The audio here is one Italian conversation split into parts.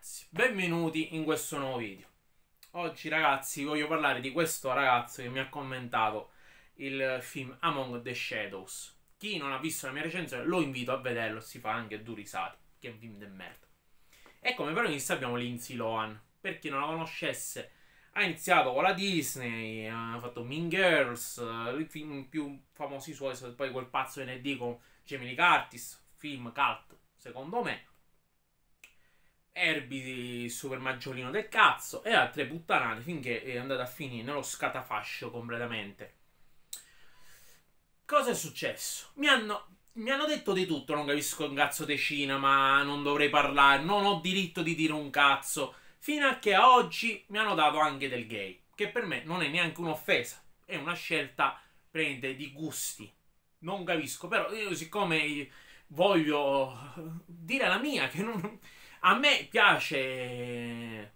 ragazzi, benvenuti in questo nuovo video. Oggi ragazzi voglio parlare di questo ragazzo che mi ha commentato il film Among the Shadows. Chi non ha visto la mia recensione lo invito a vederlo, si fa anche due risate, che è un film del merda. E come protagonista abbiamo Lindsay Lohan, per chi non la conoscesse ha iniziato con la Disney, ha fatto Mean Girls, eh, i film più famosi suoi, poi quel pazzo ND con Gemini Curtis, film cult secondo me Herbie super maggiolino del cazzo e altre puttanate finché è andata a finire nello scatafascio completamente. Cosa è successo? Mi hanno, mi hanno detto di tutto, non capisco un cazzo di cinema, non dovrei parlare, non ho diritto di dire un cazzo, fino a che oggi mi hanno dato anche del gay, che per me non è neanche un'offesa, è una scelta prende di gusti. Non capisco, però io siccome voglio dire la mia, che non a me piace,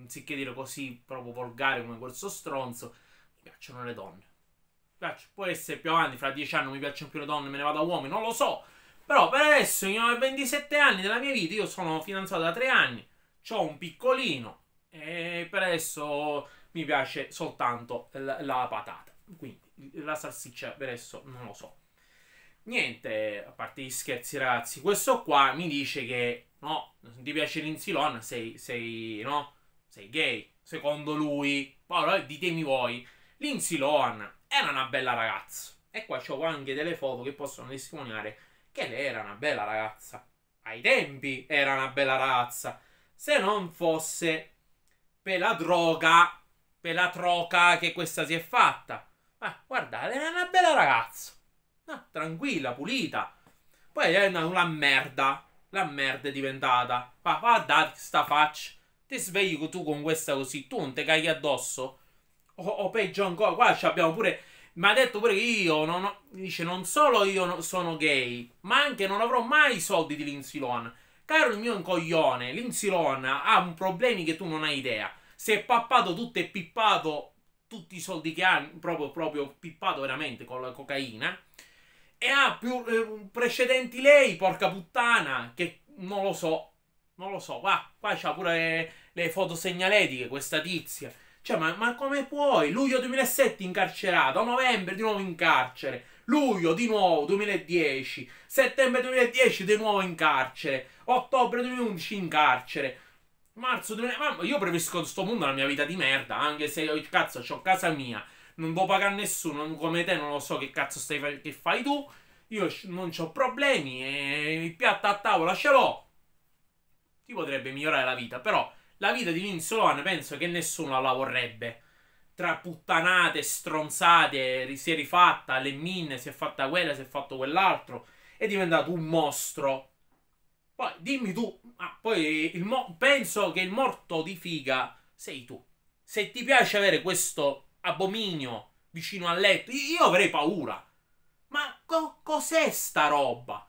anziché dire così proprio volgare come questo stronzo, mi piacciono le donne. Mi piacciono. Può essere più avanti, fra dieci anni mi piacciono più le donne, me ne vado a uomini, non lo so. Però per adesso, io ho 27 anni della mia vita, io sono fidanzato da tre anni, ho un piccolino e per adesso mi piace soltanto la, la patata. Quindi la salsiccia per adesso non lo so. Niente, a parte gli scherzi ragazzi, questo qua mi dice che no, non ti piace Linsilon, sei, sei, no, sei gay, secondo lui. Paolo, ditemi voi. Linsilon era una bella ragazza. E qua c'ho anche delle foto che possono testimoniare che lei era una bella ragazza. Ai tempi era una bella ragazza. Se non fosse per la droga, per la troca che questa si è fatta. Ma ah, guardate, era una bella ragazza. No, ah, tranquilla, pulita. Poi è andata una merda la merda è diventata. Va, va a darti sta faccia. Ti svegli tu con questa così, tu non te caghi addosso. O, o peggio ancora, qua abbiamo pure... Mi ha detto pure che io non ho, Dice, non solo io no, sono gay, ma anche non avrò mai i soldi di Lindsay Lohan. Caro il mio incoglione, Lindsay Lohan ha un problemi che tu non hai idea. Si è pappato tutto e pippato tutti i soldi che ha, proprio, proprio pippato veramente con la cocaina. E ha più eh, precedenti lei, porca puttana, che non lo so. Non lo so, qua, qua c'ha pure le, le foto segnaletiche, questa tizia. Cioè, ma, ma, come puoi? Luglio 2007 incarcerato, novembre di nuovo in carcere, luglio di nuovo 2010, settembre 2010 di nuovo in carcere, ottobre 2011 in carcere, marzo 2011... Ma io preferisco questo mondo la mia vita di merda, anche se io, oh, cazzo, ho casa mia non devo pagare nessuno, come te non lo so che cazzo stai che fai tu, io non ho problemi e il piatto a tavola ce l'ho. Ti potrebbe migliorare la vita, però la vita di Vince Lohan penso che nessuno la vorrebbe. Tra puttanate, stronzate, si è rifatta, le mine, si è fatta quella, si è fatto quell'altro, è diventato un mostro. Poi dimmi tu, ah, poi penso che il morto di figa sei tu. Se ti piace avere questo abominio vicino al letto. Io avrei paura. Ma co- cos'è sta roba?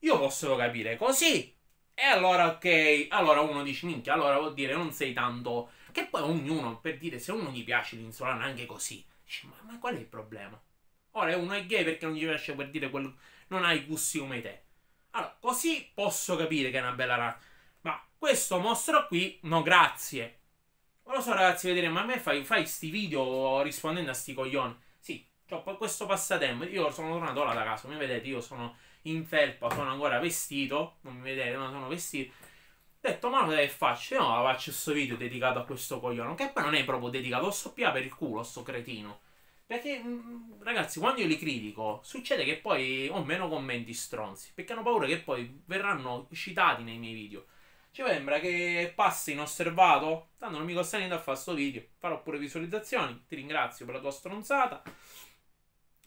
Io posso capire così. E allora ok, allora uno dice minchia, allora vuol dire non sei tanto... Che poi ognuno, per dire, se uno gli piace l'insolana anche così, dice ma, ma qual è il problema? Ora uno è gay perché non gli piace per dire quello... non ha i gusti come te. Allora, così posso capire che è una bella razza. Ma questo mostro qui, no grazie. Non lo so, ragazzi, vedere, ma a me fai, fai sti video rispondendo a sti coglioni. Sì, ho cioè, questo passatempo. Io sono tornato là da casa, mi vedete, io sono in felpa, sono ancora vestito. Non mi vedete, ma sono vestito. Ho detto, ma che faccio? Io no, faccio questo video dedicato a questo coglione. Che poi non è proprio dedicato, lo so soppia per il culo, sto cretino. Perché, mm, ragazzi, quando io li critico, succede che poi ho meno commenti stronzi. Perché hanno paura che poi verranno citati nei miei video. Ci sembra che passi inosservato? Tanto non mi costa niente a fare questo video. Farò pure visualizzazioni. Ti ringrazio per la tua stronzata.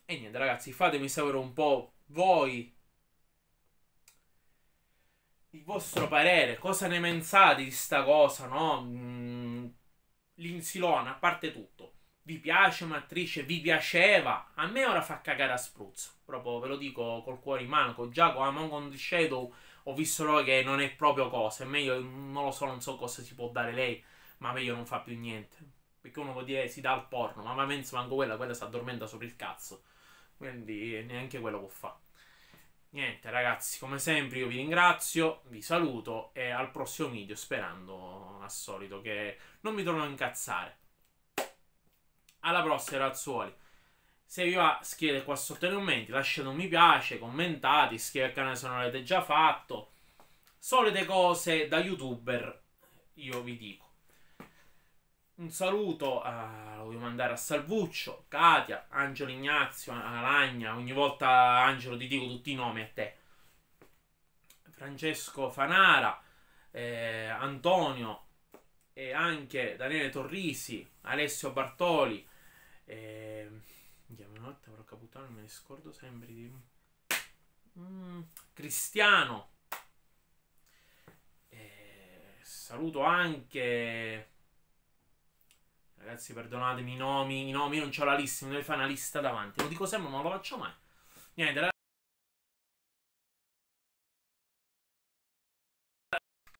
E niente, ragazzi, fatemi sapere un po' voi il vostro parere. Cosa ne pensate di sta cosa, no? Mm, L'insilona, a parte tutto. Vi piace un'attrice? Vi piaceva? A me ora fa cagare a spruzzo. Proprio ve lo dico col cuore in mano. Già con Among on the Shadow ho visto loro che non è proprio cosa, è meglio, non lo so, non so cosa si può dare lei, ma meglio non fa più niente. Perché uno può dire si dà al porno, ma penso manco quella, quella si addormenta sopra il cazzo. Quindi neanche quello può fare. Niente ragazzi, come sempre io vi ringrazio, vi saluto e al prossimo video sperando al solito che non mi torno a incazzare. Alla prossima razzuoli. Se vi va, scrivete qua sotto nei commenti, lasciate un mi piace, commentate, iscrivetevi al canale se non l'avete già fatto. Solite cose da youtuber, io vi dico. Un saluto, a, eh, lo voglio mandare a Salvuccio, Katia, Angelo Ignazio, Alagna, ogni volta Angelo ti dico tutti i nomi a te. Francesco Fanara, eh, Antonio e anche Daniele Torrisi, Alessio Bartoli. Eh, una notte, avrò porca non me ne scordo sempre di... Mm, Cristiano! Eh, saluto anche... Ragazzi, perdonatemi i nomi, i nomi, io non ho la lista, mi deve fare una lista davanti. Lo dico sempre, ma non lo faccio mai. Niente, ragazzi.